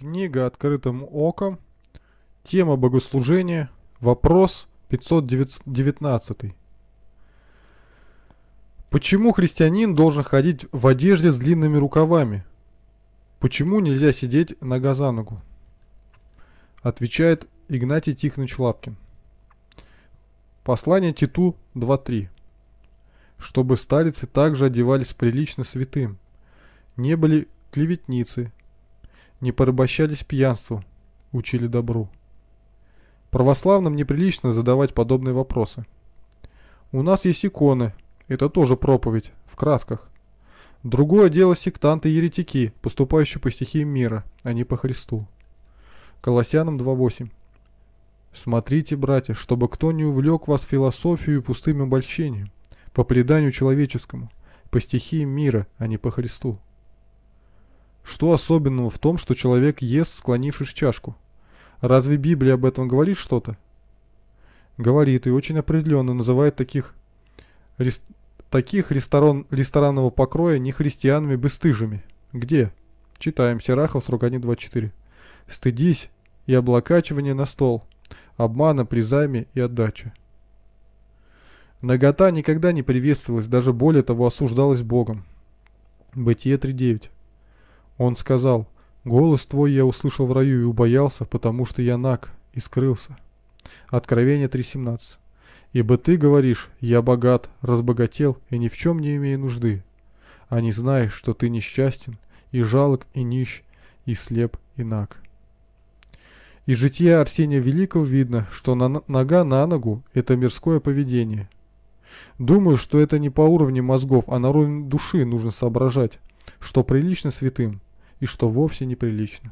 Книга «Открытым оком». Тема богослужения. Вопрос 519. Почему христианин должен ходить в одежде с длинными рукавами? Почему нельзя сидеть нога за ногу? Отвечает Игнатий Тихонович Лапкин. Послание Титу 2.3. Чтобы старицы также одевались прилично святым, не были клеветницы, не порабощались пьянству, учили добру. Православным неприлично задавать подобные вопросы. У нас есть иконы, это тоже проповедь, в красках. Другое дело сектанты-еретики, и поступающие по стихии мира, а не по Христу. Колоссянам 2.8 «Смотрите, братья, чтобы кто не увлек вас философию и пустым обольщением, по преданию человеческому, по стихии мира, а не по Христу». Что особенного в том, что человек ест, склонившись чашку? Разве Библия об этом говорит что-то? Говорит и очень определенно называет таких, рес, таких ресторан, ресторанного покроя не христианами бесстыжими. Где? Читаем Серахов, срок 1.24. Стыдись и облокачивание на стол, обмана при займе и отдаче. Нагота никогда не приветствовалась, даже более того осуждалась Богом. Бытие 3.9. Он сказал, «Голос твой я услышал в раю и убоялся, потому что я наг и скрылся». Откровение 3.17. «Ибо ты говоришь, я богат, разбогател и ни в чем не имею нужды, а не знаешь, что ты несчастен, и жалок, и нищ, и слеп, и наг». Из жития Арсения Великого видно, что на нога на ногу – это мирское поведение. Думаю, что это не по уровню мозгов, а на уровне души нужно соображать, что прилично святым – и что вовсе неприлично.